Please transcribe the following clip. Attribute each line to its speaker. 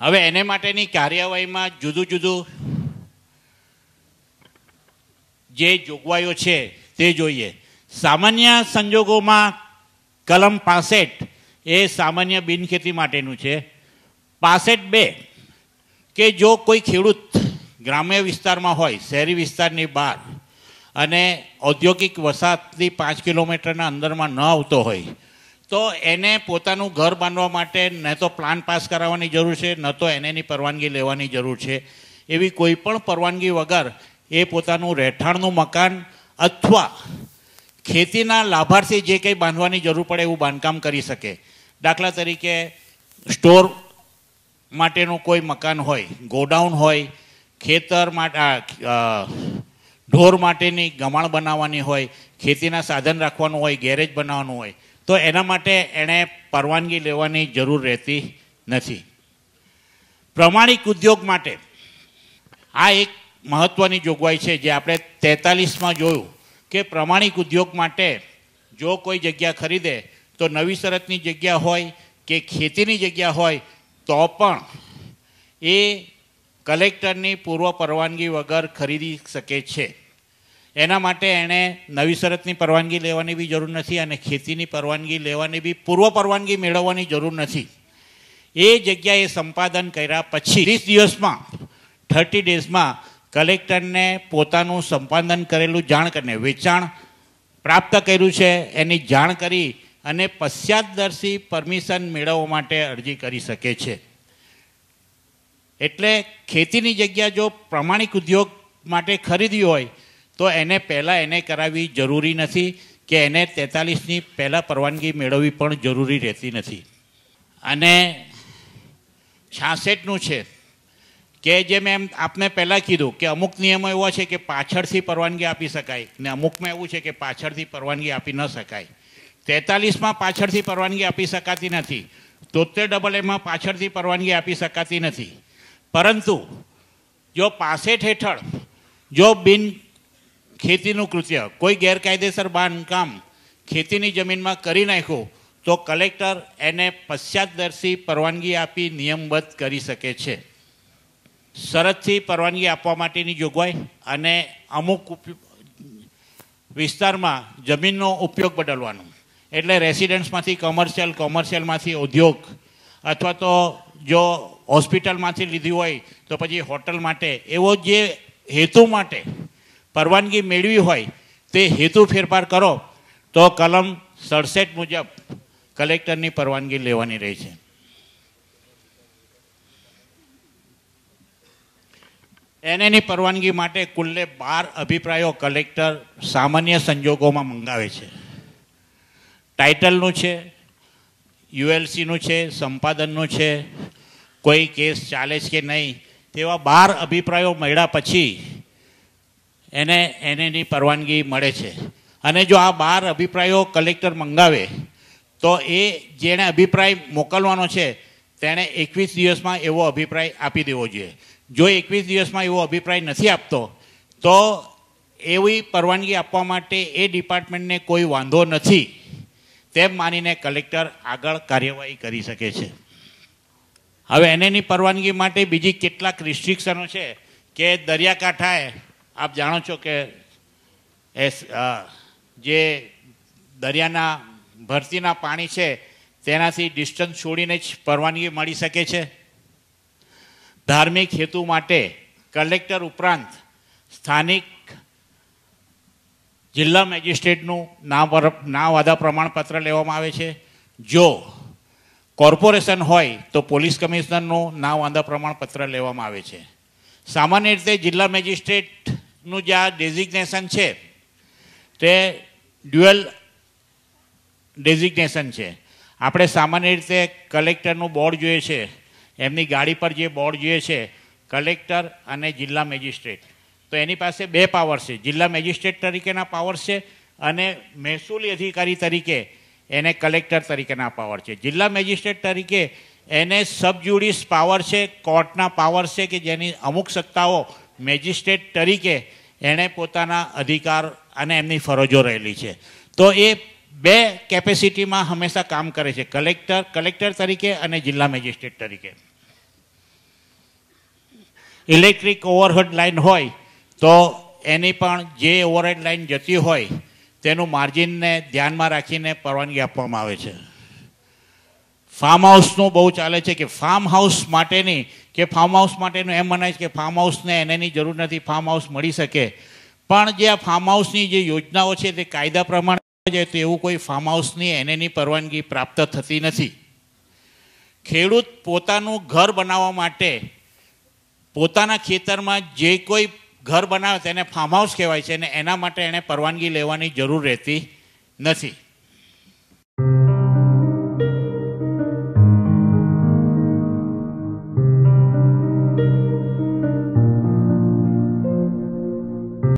Speaker 1: હવે એને માટેની કાર્યવાહીમાં જુદું જુદું જે જોગવાઈઓ છે તે જોઈએ સામાન્ય સંજોગોમાં કલમ પાસેટ એ સામાન્ય બિનખેતી માટેનું છે પાસેટ બે કે જો કોઈ ખેડૂત ગ્રામ્ય વિસ્તારમાં હોય શહેરી વિસ્તારની બહાર અને ઔદ્યોગિક વસાહતથી પાંચ કિલોમીટરના અંદરમાં ન આવતો હોય તો એને પોતાનું ઘર બાંધવા માટે ન તો પ્લાન પાસ કરાવવાની જરૂર છે ન તો એનેની પરવાનગી લેવાની જરૂર છે એવી કોઈ પણ પરવાનગી વગર એ પોતાનું રહેઠાણનું મકાન અથવા ખેતીના લાભાર્થી જે કંઈ બાંધવાની જરૂર પડે એવું બાંધકામ કરી શકે દાખલા તરીકે સ્ટોર માટેનું કોઈ મકાન હોય ગોડાઉન હોય ખેતર માટે ઢોર માટેની ગમાણ બનાવવાની હોય ખેતીના સાધન રાખવાનું હોય ગેરેજ બનાવવાનું હોય તો એના માટે એણે પરવાનગી લેવાની જરૂર રહેતી નથી પ્રમાણિક ઉદ્યોગ માટે આ એક મહત્ત્વની જોગવાઈ છે જે આપણે તેતાલીસમાં જોયું કે પ્રમાણિક ઉદ્યોગ માટે જો કોઈ જગ્યા ખરીદે તો નવી શરતની જગ્યા હોય કે ખેતીની જગ્યા હોય તો પણ એ કલેક્ટરની પૂર્વ પરવાનગી વગર ખરીદી શકે છે એના માટે એણે નવી શરતની પરવાનગી લેવાની બી જરૂર નથી અને ખેતીની પરવાનગી લેવાની બી પૂર્વ પરવાનગી મેળવવાની જરૂર નથી એ જગ્યાએ સંપાદન કર્યા પછી ત્રીસ દિવસમાં થર્ટી ડેઝમાં કલેક્ટરને પોતાનું સંપાદન કરેલું જાણ કરીને વેચાણ પ્રાપ્ત કર્યું છે એની જાણ કરી અને પશ્ચાતદર્શી પરમિશન મેળવવા માટે અરજી કરી શકે છે એટલે ખેતીની જગ્યા જો પ્રામાણિક ઉદ્યોગ માટે ખરીદી હોય તો એને પહેલાં એને કરાવવી જરૂરી નથી કે એને તેતાલીસની પહેલાં પરવાનગી મેળવવી પણ જરૂરી રહેતી નથી અને છાસઠનું છે કે જે મેં આપને પહેલાં કીધું કે અમુક નિયમો એવા છે કે પાછળથી પરવાનગી આપી શકાય ને અમુકમાં એવું છે કે પાછળથી પરવાનગી આપી ન શકાય તેતાલીસમાં પાછળથી પરવાનગી આપી શકાતી નથી તોતેર ડબલ એમાં પાછળથી પરવાનગી આપી શકાતી નથી પરંતુ જો પાસઠ હેઠળ જો બિન ખેતીનું કૃત્ય કોઈ ગેરકાયદેસર બાંધકામ ખેતીની જમીનમાં કરી નાખ્યું તો કલેક્ટર એને પશ્ચાતદર્શી પરવાનગી આપી નિયમબદ્ધ કરી શકે છે શરતથી પરવાનગી આપવા માટેની જોગવાઈ અને અમુક વિસ્તારમાં જમીનનો ઉપયોગ બદલવાનો એટલે રેસિડન્સમાંથી કોમર્શિયલ કોમર્શિયલમાંથી ઉદ્યોગ અથવા તો જો હોસ્પિટલમાંથી લીધી હોય તો પછી હોટલ માટે એવો જે હેતુ માટે પરવાનગી મેળવી હોય તે હેતુ ફેરફાર કરો તો કલમ સડસઠ મુજબ કલેક્ટરની પરવાનગી લેવાની રહે છે એનેની પરવાનગી માટે કુલ્લે બાર અભિપ્રાયો કલેક્ટર સામાન્ય સંજોગોમાં મંગાવે છે ટાઇટલનું છે યુએલસીનું છે સંપાદનનું છે કોઈ કેસ ચાલે છે કે નહીં તેવા બાર અભિપ્રાયો મળ્યા પછી એને એની પરવાનગી મળે છે અને જો આ બાર અભિપ્રાયો કલેક્ટર મંગાવે તો એ જેણે અભિપ્રાય મોકલવાનો છે તેણે એકવીસ દિવસમાં એવો અભિપ્રાય આપી દેવો જોઈએ જો એકવીસ દિવસમાં એવો અભિપ્રાય નથી આપતો તો એવી પરવાનગી આપવા માટે એ ડિપાર્ટમેન્ટને કોઈ વાંધો નથી તેમ માનીને કલેક્ટર આગળ કાર્યવાહી કરી શકે છે હવે એનેની પરવાનગી માટે બીજી કેટલાક રિસ્ટ્રિક્શનો છે કે દરિયાકાંઠાએ આપ જાણો છો કે જે દરિયાના ભરતીના પાણી છે તેનાથી ડિસ્ટન્સ છોડીને જ પરવાનગી મળી શકે છે ધાર્મિક હેતુ માટે કલેક્ટર ઉપરાંત સ્થાનિક જિલ્લા મેજિસ્ટ્રેટનું ના નામ વાદા પ્રમાણપત્ર લેવામાં આવે છે જો કોર્પોરેશન હોય તો પોલીસ કમિશનરનું ના વાંધા પ્રમાણપત્ર લેવામાં આવે છે સામાન્ય રીતે જિલ્લા મેજિસ્ટ્રેટ નું જે આ ડેઝિગ્નેશન છે તે ડ્યુઅલ ડેઝિગ્નેશન છે આપણે સામાન્ય રીતે કલેક્ટરનું બોર્ડ જોઈએ છે એમની ગાડી પર જે બોર્ડ જોઈએ છે કલેક્ટર અને જિલ્લા મેજિસ્ટ્રેટ તો એની પાસે બે પાવર છે જિલ્લા મેજિસ્ટ્રેટ તરીકેના પાવર છે અને મહેસૂલી અધિકારી તરીકે એને કલેક્ટર તરીકેના પાવર છે જિલ્લા મેજિસ્ટ્રેટ તરીકે એને સબજ્યુડિસ પાવર છે કોર્ટના પાવર છે કે જેની અમુક સત્તાઓ મેજિસ્ટ્રેટ તરીકે એણે પોતાના અધિકાર અને એમની ફરજો રહેલી છે તો એ બે કેપેસિટીમાં હંમેશા કામ કરે છે કલેક્ટર કલેક્ટર તરીકે અને જિલ્લા મેજિસ્ટ્રેટ તરીકે ઇલેક્ટ્રિક ઓવરહેડ લાઇન હોય તો એની પણ જે ઓવરહેડ લાઇન જતી હોય તેનું માર્જિનને ધ્યાનમાં રાખીને પરવાનગી આપવામાં આવે છે ફાર્મ હાઉસનું બહુ ચાલે છે કે ફાર્મ હાઉસ માટેની કે ફાર્મ હાઉસ માટેનું એમ મનાય છે કે ફાર્મ હાઉસને એની જરૂર નથી ફાર્મ હાઉસ મળી શકે પણ જે આ ફાર્મ હાઉસની જે યોજનાઓ છે તે કાયદા પ્રમાણે જાય તો એવું કોઈ ફાર્મ હાઉસની એનએની પરવાનગી પ્રાપ્ત થતી નથી ખેડૂત પોતાનું ઘર બનાવવા માટે પોતાના ખેતરમાં જે કોઈ ઘર બનાવે તેને ફાર્મ હાઉસ કહેવાય છે અને એના માટે એણે પરવાનગી લેવાની જરૂર રહેતી નથી